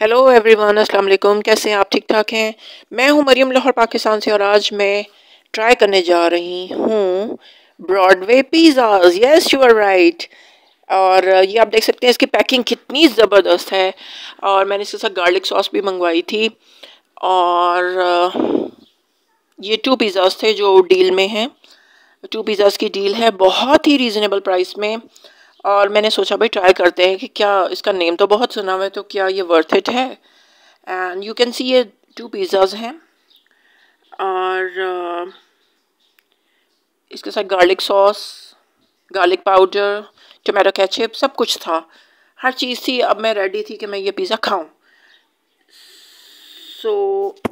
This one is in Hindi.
हेलो एवरीवन अस्सलाम वालेकुम कैसे हैं आप ठीक ठाक हैं मैं हूं मरियम लाहौर पाकिस्तान से और आज मैं ट्राई करने जा रही हूं Broadway pizzas yes you are right और ये आप देख सकते हैं इसकी पैकिंग कितनी ज़बरदस्त है और मैंने इसके साथ गार्लिक सॉस भी मंगवाई थी और ये टू पिज़्ज़ास थे जो डील में हैं टू पिज़्ज़ाज की डील है बहुत ही रीज़नेबल प्राइस में और मैंने सोचा भाई ट्राई करते हैं कि क्या इसका नेम तो बहुत सुना हुआ है तो क्या ये वर्थ इट है एंड यू कैन सी ये टू पिज़्ज़ाज हैं और इसके साथ garlic sauce garlic powder tomato ketchup सब कुछ था हर चीज़ थी अब मैं रेडी थी कि मैं ये पिज़्ज़ा खाऊं सो so,